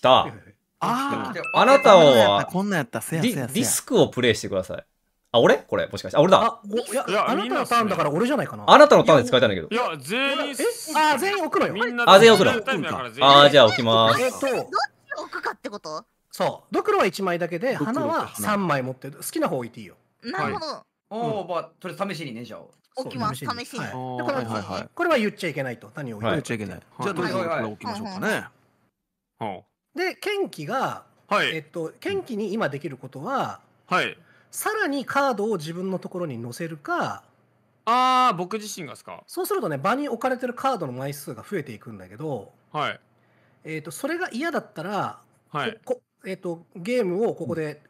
来た。ああなたをこんなやったせやディスクをプレイしてください。あ、俺これ、もしかして。あ、俺だ。いや、いやあなたのターンだから俺じゃないかな。あなたのターンで使いたいんだけど。いや、全員、あ、全員送るよ。あ、全員送る。あ、じゃあ置きます。えっと、どっち置くかってことそう。ドクロは1枚だけで、花は3枚持ってる。好きな方置いていいよ。なるほど。おお、まあ、とりあえず試しにね、じゃあ。置きます、試しに。これは言っちゃいけないと。何を言っちゃいけない。じゃあ、とりあえず置きましょうかね。はでケンキが、はい、えっと、ケンキに今できることは、はい、さらにカードを自分のところに載せるかあー僕自身がですかそうするとね場に置かれてるカードの枚数が増えていくんだけど、はいえっと、それが嫌だったら、はいこえっと、ゲームをここで、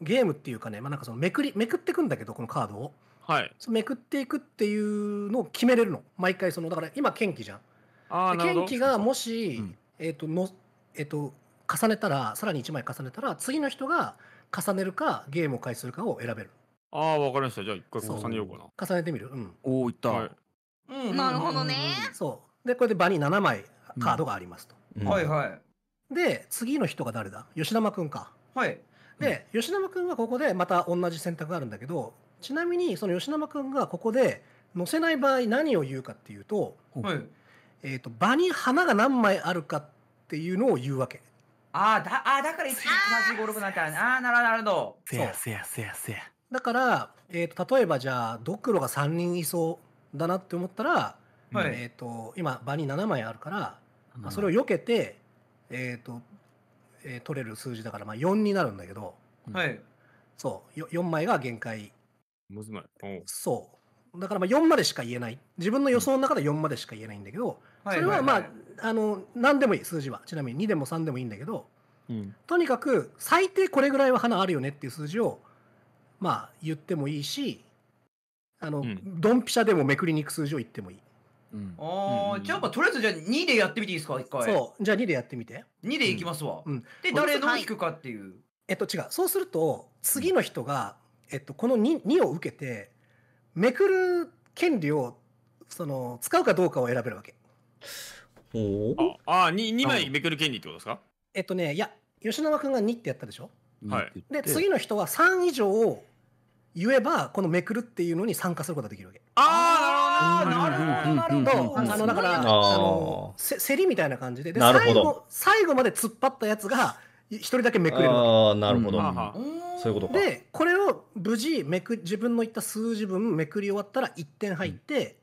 ゲームっていうかね、まあ、なんかそのめくりめくっていくんだけどこのカードを、はい、めくっていくっていうのを決めれるの毎回そのだから今ケンキじゃん。あケンキがもし、えっとのえっと重ねたらさらに1枚重ねたら次の人が重ねるかゲームを開始するかを選べるああ分かりましたじゃあ一回重ねようかな重ねてみるうんおおいった、はいうん、なるほどねそうでこれで場に7枚カードがありますと、うん、はいはいで次の人が誰だ吉玉君かはいで、吉永君はここでまた同じ選択があるんだけどちなみにその吉永君がここで載せない場合何を言うかっていうと,、はいえーと場に花が何枚あるかっていうのを言うわけ。ああ、だ、ああ、だから1、1、8、5、6なんてあるああ、なるほど。せやせやせやせや。だから、えっ、ー、と、例えばじゃあ、ドクロが3人いそうだなって思ったら、はい、えっ、ー、と、今、場に7枚あるから、まあ、それを避けて、えっ、ー、と、えー、取れる数字だから、まあ、4になるんだけど、はい。そう、4枚が限界。むずまい。そう。だからまあ4までしか言えない。自分の予想の中で4までしか言えないんだけど、うんそれはまああの何でもいい数字はちなみに2でも3でもいいんだけど、うん、とにかく最低これぐらいは花あるよねっていう数字をまあ言ってもいいしあの、うん、ドンピシャでもめくりに行く数字を言ってもいい。うん、あじゃあとりあえずじゃあ2でやってみていいですか一回そうじゃあ2でやってみて2でいきますわ、で誰の引くかっていう、えっと違うそうすると次の人が、えっと、この 2, 2を受けてめくる権利をその使うかどうかを選べるわけおああ、2、2枚めくる権利ってことですかえっとね、いや、吉永君が2ってやったでしょ。はい。で、次の人は3以上を言えば、このめくるっていうのに参加することができるわけ。ああ、なるほど。なるほど。なるほど。あの、だから、あの、競りみたいな感じで、で最後、最後まで突っ張ったやつが、一人だけめくれるああなるほど、うん、そういうことでこれを無事めく自分の言った数字分めくり終わったら1点入って、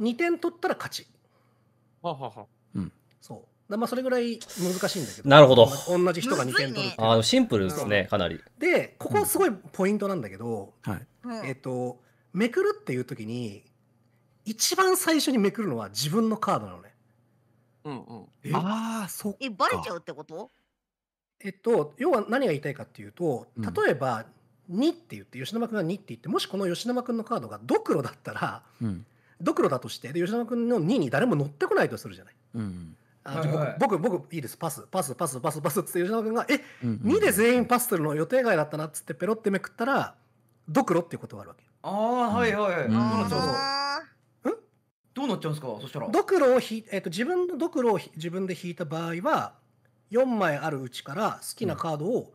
うん、2点取ったら勝ちははは。うん。そう。だまあそれぐらい難しいんだけど。なるほど。同じ人が2点取る、ね。あシンプルですね、かなり。で、ここすごいポイントなんだけど、うん、はい、えっ、ー、と、めくるっていう時に、一番最初にめくるのは自分のカードなのね。うんうん。えああ、そっか。え、ばれちゃうってことえっと、要は何が言いたいかっていうと、例えば、う2って言って吉沼君が2って言ってもしこの吉沼君のカードがドクロだったら、うん、ドクロだとしてで吉田君の2位に誰も乗ってこないとするじゃない。うんあはいはい、僕僕いいですパスパスパスパスパスって吉田君が「え、うんうん、2で全員パスするの予定外だったな」っつってペロってめくったらドクロっていうことがあるわけ。ああはいはい。うん、うなっちゃうんどうなっちゃうんですかそしたら。ドクロをひ、えーと、自分のドクロを自分で引いた場合は4枚あるうちから好きなカードを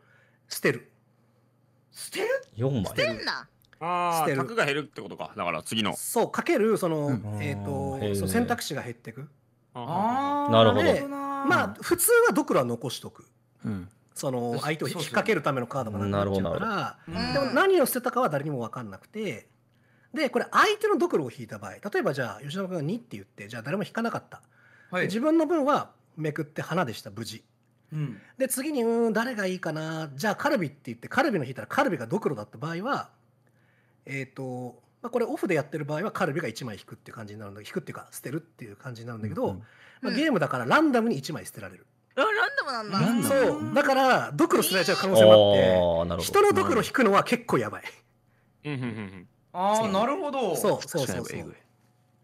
捨てる。うん、捨てる ?4 枚捨てんだああ、択が減るってことか。だから次の。そう、かける、その、うん、えっ、ー、と、その選択肢が減っていく。ああ、なるほど。まあ、普通はドクロは残しとく。うん。その相手を引っ掛けるためのカードがなくなっちゃうから、でも何を捨てたかは誰にも分かんなくて、で、これ相手のドクロを引いた場合、例えばじゃあ、吉野君が2って言って、じゃあ誰も引かなかった。はい、自分の分はめくって花でした、無事。うん、で次にうん誰がいいかなじゃあカルビって言ってカルビの引いたらカルビがドクロだった場合はえっ、ー、と、まあ、これオフでやってる場合はカルビが1枚引くっていう感じになるんだけど、引くっていうか捨てるっていう感じになるんだけど、うんまあ、ゲームだからランダムに1枚捨てられる。あ、ランダムなんだ。ランそう。だから、ドクロ捨てられちゃう可能性もあって、えー、人のドクロ引くのは結構やばい。うんうんうん。ああ、なるほど。そうそうそうそう。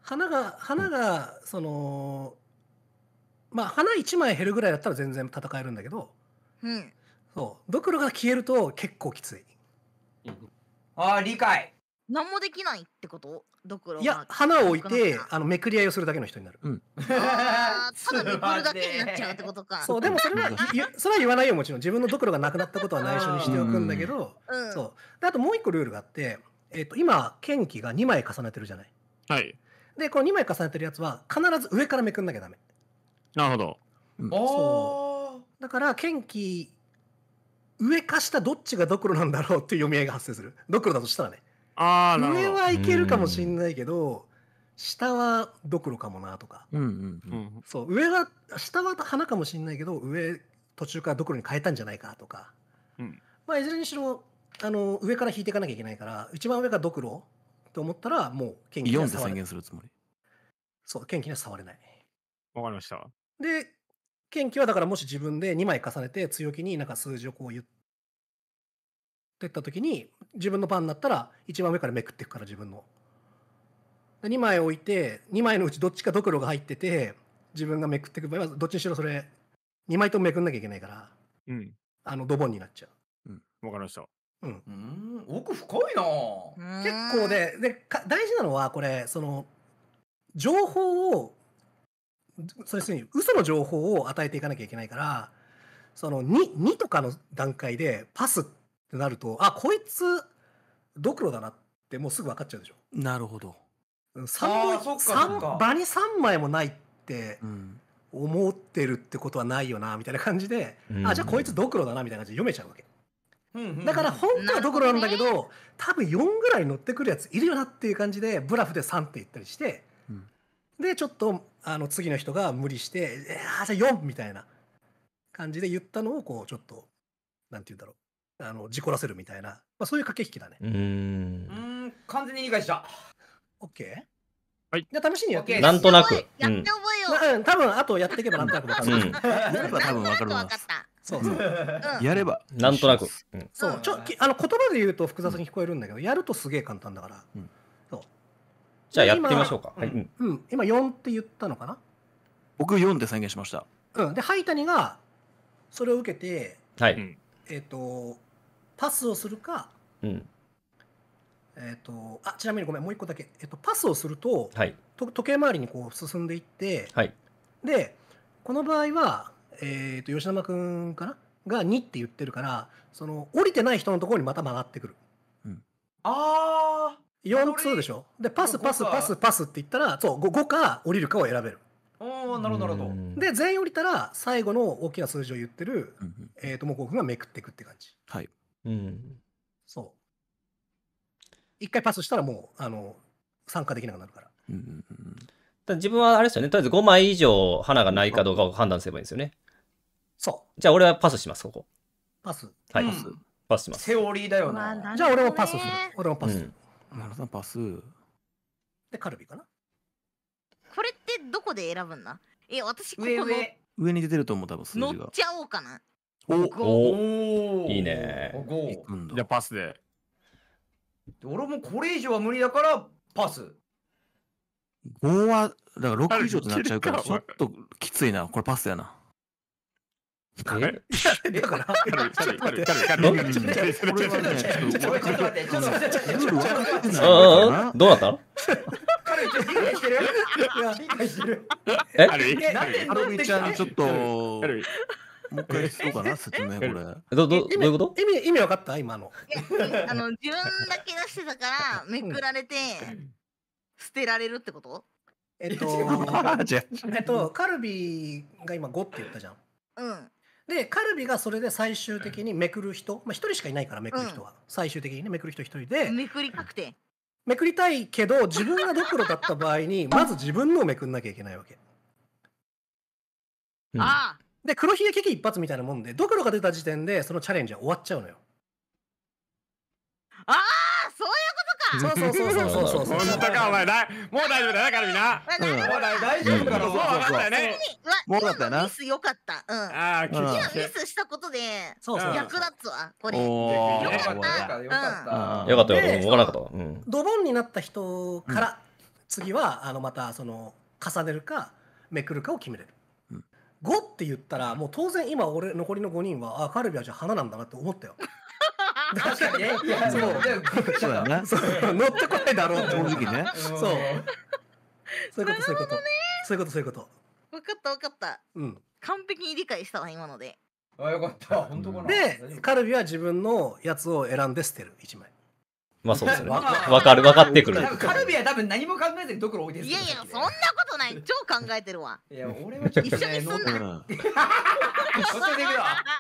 花が、花が、その、まあ、花1枚減るぐらいだったら全然戦えるんだけど、うん、そうドクロが消えると結構きついああ、理解。何もできないってことどころいや花を置いてあのめくり合いをするだけの人になる、うん、ただめくるだけになっちゃうってことか そうでもそれは それは言わないよもちろん自分のドクロがなくなったことは内緒にしておくんだけど、うん、そうであともう一個ルールがあって、えーと、今剣気が2枚重ねてるじゃないはいでこの2枚重ねてるやつは必ず上からめくんなきゃダメなるほど、うん、そうだから剣気上か下どっちがドクロなんだろうっていう読み合いが発生するドクロだとしたらねあ上はいけるかもしんないけど、下はドクロかもなとか、うんうんうん、そう上は下は花かもしんないけど上途中からドクロに変えたんじゃないかとか、うん、まあいずれにしろあの上から引いていかなきゃいけないから一番上がドクロと思ったらもう元気には触れない。そう元気には触れない。わかりました。で研究はだからもし自分で2枚重ねて強気になんか数字をこう言ってった時に自分のパンになったら一番上からめくっていくから自分の。2枚置いて2枚のうちどっちかドクロが入ってて自分がめくっていく場合はどっちにしろそれ2枚ともめくんなきゃいけないから、うん、あのドボンになっちゃう。うん、分かりました。うん、うん奥深いな結構でで大事なのはこれその情報をそれするに嘘の情報を与えていかなきゃいけないから、その 2, 2とかの段階でパスってなると、あ、こいつ、ドクロだなってもうすぐ分かっちゃうでしょ。なるほど。場に3枚もないって、思ってるってことはないよなみたいな感じで、うん、あじゃあこいつドクロだなみたいな感じで読めちゃうわけ、うんうん、だから本当はドクロなんだけど、ね、多分4ぐらい乗ってくるやついるよなっていう感じでブラフで3って言ったりしてで、ちょっと、あの、次の人が無理して、えー、じゃあ4みたいな感じで言ったのを、こう、ちょっと、なんて言うんだろう。あの、事故らせるみたいな、まあ、そういう駆け引きだね。うん。うん、完全に理解した。OK? はい。じゃあ試しにやってなんとなく。やって覚えよう。うん、多分、あとやっていけばなんとなく分かる。やれば多分分かるそうそう。やれば。なんとなく。うん、そう。ちょあの言葉で言うと複雑に聞こえるんだけど、やるとすげえ簡単だから。うんじゃあやってみましょうか。はうんうん、今4って言ったのかな僕4で宣言しました。うん、で、灰谷がそれを受けて、はい、えっ、ー、と、パスをするか、うん、えっ、ー、と、あ、ちなみにごめん、もう一個だけ。えっ、ー、と、パスをすると、はい、と時計回りにこう進んでいって、はい、で、この場合は、えっ、と、吉山君かなが2って言ってるから、その、降りてない人のところにまた曲がってくる。うん、ああ4-2でしょでパスパスパスパスって言ったらそう 5, 5か降りるかを選べるああなるほどなるほどで全員降りたら最後の大きな数字を言ってる、うん、えー、ともこ君がめくっていくって感じはいうんそう一回パスしたらもうあの参加できなくなるから,、うん、だ自分はあれですよねとりあえず5枚以上花がないかどうかを判断すればいいんですよねそうじゃあ俺はパスしますここパスはい、うん、パスしますセオリーだよな、まあ、じゃあ俺もパスする俺もパスする、うんマラソンパスでカルビかなこれってどこで選ぶんだえ私ここ上の上上に出てると思う多分数字乗っちゃおうかなおおいいね行くんだじゃパスで俺もこれ以上は無理だからパス5はだから6以上となっちゃうからちょっときついなこれパスやなえ だから、ちっと待って、なったハロミちゃん、ちょっと、もう一回しようかな、説明、これ。ど、ど、どういうこと意味、意味分かった今の。あの、自分だけ出してたから、めくられて、捨てられるってことえっと、えっと、カルビが今5って言ったじゃん。うん。でカルビがそれで最終的にめくる人、まあ、1人しかいないからめくる人は、うん、最終的にねめくる人1人でめくり確定めくりたいけど自分がドクロだった場合に まず自分のをめくんなきゃいけないわけ、うん、ああで黒ひげ危機一発みたいなもんでドクロが出た時点でそのチャレンジは終わっちゃうのよああそうそうそうそうそうそう。本当かお前だい。もう大丈夫だなカルビな。もう大丈夫だろう。もう分かったよね。もう分かったよな。ミス良かった。うん。ああ、今ミスしたことでそう役立つわこれ。良かった。良かった。良かったよ。分からなかった。ドボンになった人から次はあのまたその重ねるかめくるかを決めれる。5って言ったらもう当然今俺残りの5人はあカルビはじゃあ花なんだなって思ったよ。確かにね。そう。そうだな。乗ってこないだろう、正直ね。そう。そういうこと、そういうこと。そういうこと、そういうこと。分かった、分かった。うん。完璧に理解したわ、今ので。あ、よかった。本当かな。で、カルビは自分のやつを選んで捨てる、一枚。まあそうですね。わかる、分かってくる。カルビは多分何も考えずにどこロ置いてる。いやいや、そんなことない。超考えてるわ。いや、俺は一緒にすんな。一緒にできるわ。